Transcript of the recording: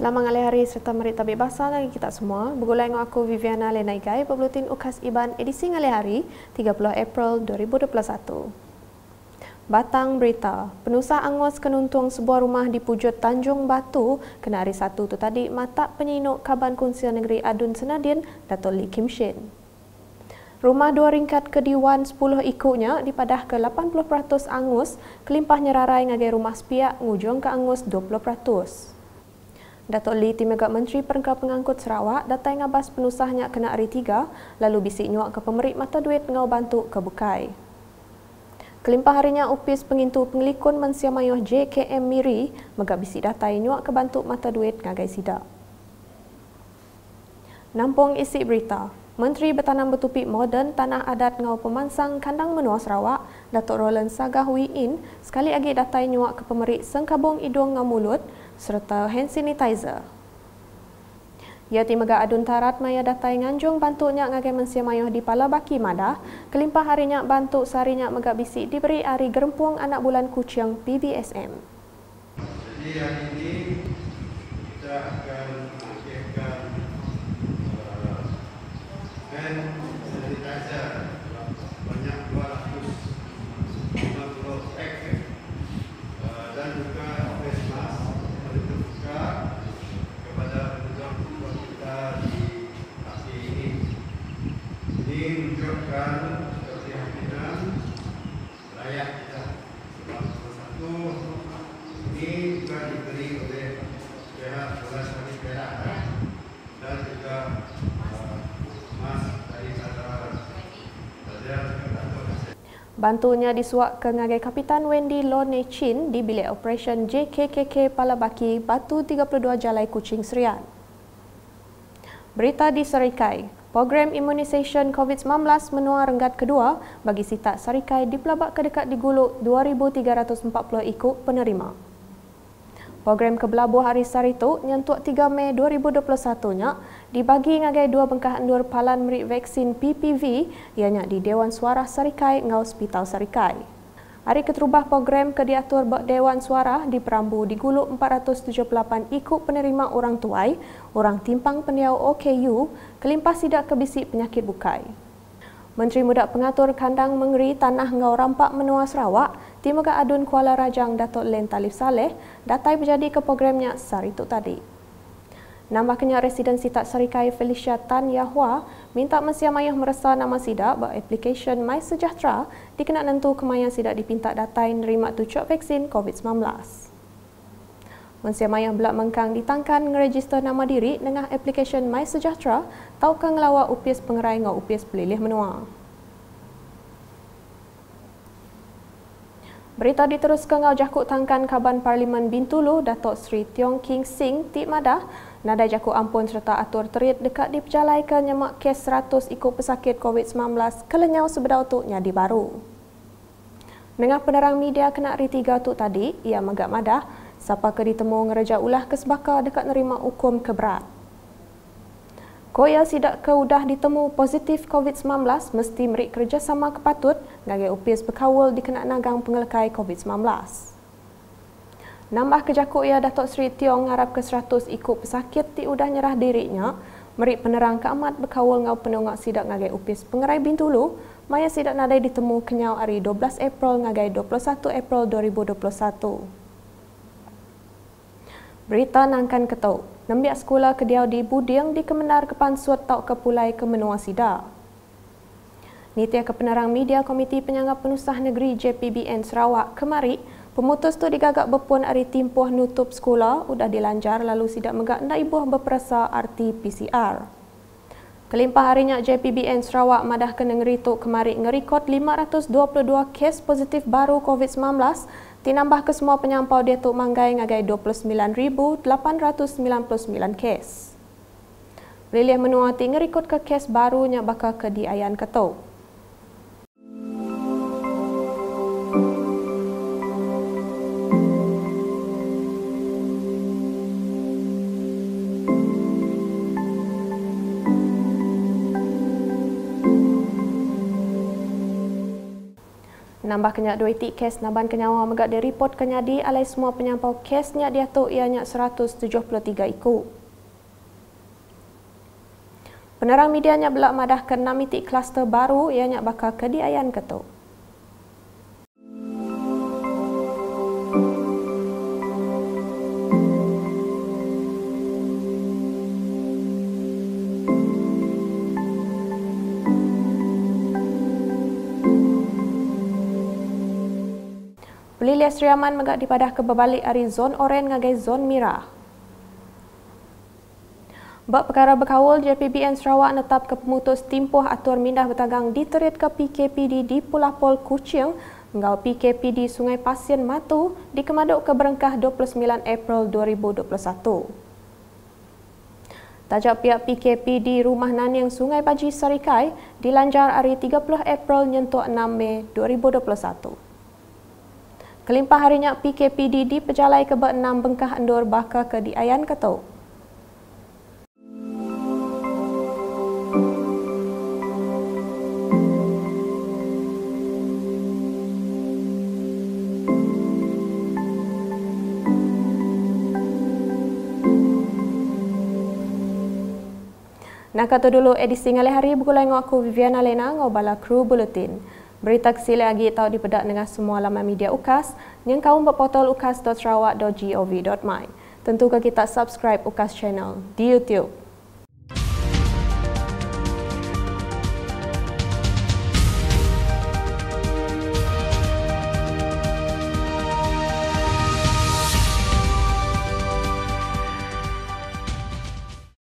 Selamat ngalih hari serta merit tabik bahasa lagi kita semua. Begulai dengan aku Viviana Lena Lenaigai, Pembelutin Ukas Iban edisi ngalih hari 30 April 2021. Batang Berita, penusah angus kenuntung sebuah rumah di Pujut Tanjung Batu kena hari satu tu tadi mata penyinuk Kaban konsil Negeri Adun Senadin, Dato' Lee Kim Shin. Rumah dua ringkat ke Dewan 10 ikutnya dipadah ke 80% angus, kelimpah nyerarai ngagai rumah sepiak ngujung ke angus 20%. Datuk Lee timagak Menteri Perengkap Pengangkut Sarawak datang ngabas penusahnya kena hari tiga lalu bisik nyuak ke pemerik mata duit ngau bantu ke Bukai. Kelimpah harinya upis pengintu penglikun Mansia Mayoh JKM Miri megak bisik datai nyuak ke bantu mata duit ngagai sidak. Nampung isi berita. Menteri Bertanam Bertupik Moden Tanah Adat Ngau Pemansang Kandang Menua Sarawak, Datuk Roland Sagah Wiin, sekali lagi datai nyuak ke pemerik Sengkabung Idung Ngau Mulut, serta hand sanitizer. Ia timaga adun tarat maya datai nganjung bantunya ngagai mensia mayuh di pala baki madah, kelimpah harinya bantu sarinya megak bisik diberi ari gerempuang anak bulan kucing PBSM. Jadi yang ini kita akan menyediakan uh, hand sanitizer Bantunya ke dengan Kapitan Wendy Lone Chin di bilik operasi JKKK Palabaki, Batu 32 Jalai Kuching Serian. Berita di Serikai, program imunisasi COVID-19 menua renggat kedua bagi sitak Serikai di pelabak kedekat di Guluk 2,340 ikut penerima. Program kebelah kebelabuh hari Saritu nyentuk 3 Mei 2021 nyak dibagi ngagai dua bengkah endur palan merik vaksin PPV ianya di Dewan Suara Sarikai ngau Hospital Sarikai. Hari keterubah program kediatur buat Dewan Suara di Perambu diguluk 478 ikut penerima orang tuai, orang timpang pendiau OKU, kelimpas tidak kebisik penyakit bukai. Menteri Muda Pengatur Kandang Mengeri Tanah Ngau Rampak Menua Sarawak, Timoga Adun Kuala Rajang Datuk Len Talib Saleh, datai berjadi ke programnya Sari Tuk Tadi. Nambah kenyak residen Sitat Serikai Felicia Tan Yahua minta Mesia Mayah merasa nama sidak buat aplikasi My Sejahtera dikenak nentu kemayang sidak dipinta datai nerima tucuk vaksin COVID-19. Mesia Mayah belak mengkang ditangkan ngeregister nama diri dengan aplikasi My Sejahtera tau kang lawa upis pengerai ngau upis pelilih menua. Berita diteruskan ngau jakuk tangkan kaban Parlimen Bintulu Datuk Sri Tiong King Singh Tik Nadai jaku ampun serta atur terit dekat dipejalai ke nyemak kes 100 ikut pesakit COVID-19 kelenyau sebedau tu nyadi baru. Dengan penerang media kena ritiga tu tadi, ia megak madah, siapa ke ditemu ngereja ulah kesbaka dekat nerima hukum keberat. Koya sidak ke udah ditemu positif COVID-19 mesti merik kerjasama kepatut ngagai upis berkawal dikenak nagang pengelekai COVID-19. Nambah kejakut ya Datuk Seri Tiong harap ke 100 ikut pesakit ti udah nyerah dirinya. Merik penerang keamat berkawal dengan penunggak sidak ngagai upis pengerai bintulu. Maya sidak nadai ditemu kenyau hari 12 April ngagai 21 April 2021. Berita nangkan ketuk. Nambiak sekolah kediau di Budiang di Kemenar Kepansuat Tok Kepulai Kemenua Sidak. Nitya Kepenerang Media Komiti Penyangga Penusah Negeri JPBN Sarawak kemari, Pemutus tu digagak berpun hari timpuh nutup sekolah, sudah dilanjar lalu sidak megak naik buah berperasa RT-PCR. Kelimpah harinya JPBN Sarawak madah ke negeri tu kemarin ngerikot 522 kes positif baru COVID-19 tinambah ke semua penyampau dia tu manggai ngagai 29,899 kes. Rilih menua tinggi ke kes barunya bakal ke diayan ketuk. Nambah kenyak dua itik kes naban kenyawa megak di report kenyadi alai semua penyampau kesnya dia tu ianya 173 iku. Penerang media medianya belak madah ke 6 itik kluster baru ianya bakal kediayan ketuk. Beli lias riaman megak dipadah ke berbalik dari zon oren ngagai zon mirah. Bak perkara berkawal JPBN Sarawak netap ke pemutus timpuh atur mindah bertagang diterit ke PKPD di Pulau Pol Kucing, Enggau PKPD Sungai Pasir Matu dikemaduk ke berengkah 29 April 2021. Tajak pihak PKPD Rumah Naniang Sungai Baji Sarikai dilanjar hari 30 April nyentuh 6 Mei 2021. Kelimpah harinya PKPD di Pejalai ke-6 Bengkah Endur bakal ke Diayan Ketuk. Nak kata dulu edisi ngalih hari buku lengok aku Viviana Lena ngobala kru buletin. Berita kecil lagi tahu dipedak dengan semua laman media UKAS yang kaum berportal ukas.sarawak.gov.my. Tentu kita subscribe UKAS channel di YouTube.